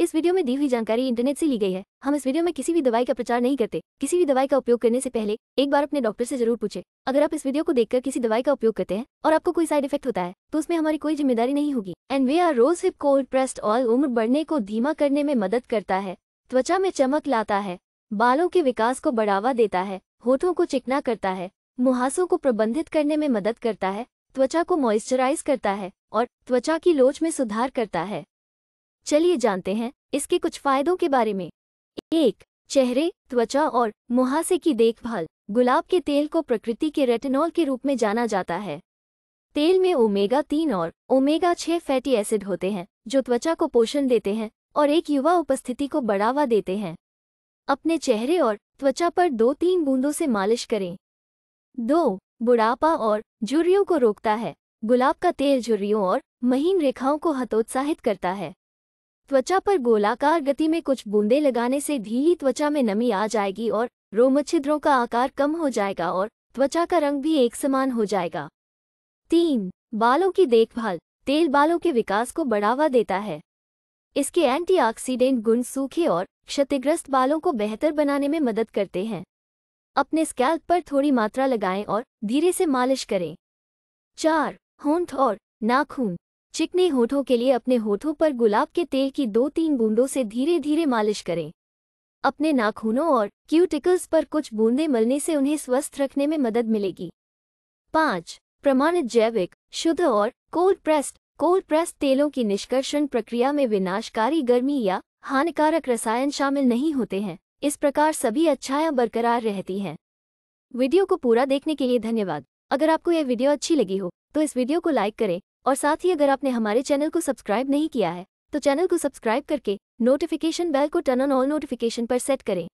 इस वीडियो में दी हुई जानकारी इंटरनेट से ली गई है हम इस वीडियो में किसी भी दवाई का प्रचार नहीं करते किसी भी दवाई का उपयोग करने से पहले एक बार अपने डॉक्टर से जरूर पूछे अगर आप इस वीडियो को देखकर किसी दवाई का उपयोग करते हैं और आपको कोई साइड इफेक्ट होता है तो उसमें हमारी कोई जिम्मेदारी नहीं होगी and we are rose hip cold pressed oil उम्र बढ़ने को धीमा करने में मदद करता है त्वचा में चमक लाता है बालों के विकास को बढ़ावा देता है होठों को चिकना करता है मुहासों को प्रबंधित करने में मदद करता है त्वचा को मॉइस्चराइज करता है और त्वचा की लोच में सुधार करता है चलिए जानते हैं इसके कुछ फायदों के बारे में एक चेहरे त्वचा और मुहासे की देखभाल गुलाब के तेल को प्रकृति के रेटिनॉल के रूप में जाना जाता है तेल में ओमेगा तीन और ओमेगा छह फैटी एसिड होते हैं जो त्वचा को पोषण देते हैं और एक युवा उपस्थिति को बढ़ावा देते हैं अपने चेहरे और त्वचा पर दो तीन बूंदों से मालिश करें दो बुढ़ापा और झुर्रियों को रोकता है गुलाब का तेल झुर्रियों और महीन रेखाओं को हतोत्साहित करता है त्वचा पर गोलाकार गति में कुछ बूंदे लगाने से ढीली त्वचा में नमी आ जाएगी और रोमछिद्रों का आकार कम हो जाएगा और त्वचा का रंग भी एक समान हो जाएगा तीन बालों की देखभाल तेल बालों के विकास को बढ़ावा देता है इसके एंटीऑक्सीडेंट गुण सूखे और क्षतिग्रस्त बालों को बेहतर बनाने में मदद करते हैं अपने स्कैल्प पर थोड़ी मात्रा लगाएं और धीरे से मालिश करें चार होंठ और नाखून चिकने होठों के लिए अपने होठों पर गुलाब के तेल की दो तीन बूंदों से धीरे धीरे मालिश करें अपने नाखूनों और क्यूटिकल्स पर कुछ बूंदें मलने से उन्हें स्वस्थ रखने में मदद मिलेगी पाँच प्रमाणित जैविक शुद्ध और कोल्ड प्रेस्ड कोल्ड प्रेस्ड तेलों की निष्कर्षण प्रक्रिया में विनाशकारी गर्मी या हानिकारक रसायन शामिल नहीं होते हैं इस प्रकार सभी अच्छायाँ बरकरार रहती हैं वीडियो को पूरा देखने के लिए धन्यवाद अगर आपको यह वीडियो अच्छी लगी हो तो इस वीडियो को लाइक करें और साथ ही अगर आपने हमारे चैनल को सब्सक्राइब नहीं किया है तो चैनल को सब्सक्राइब करके नोटिफिकेशन बेल को टर्न ऑन ऑल नोटिफिकेशन पर सेट करें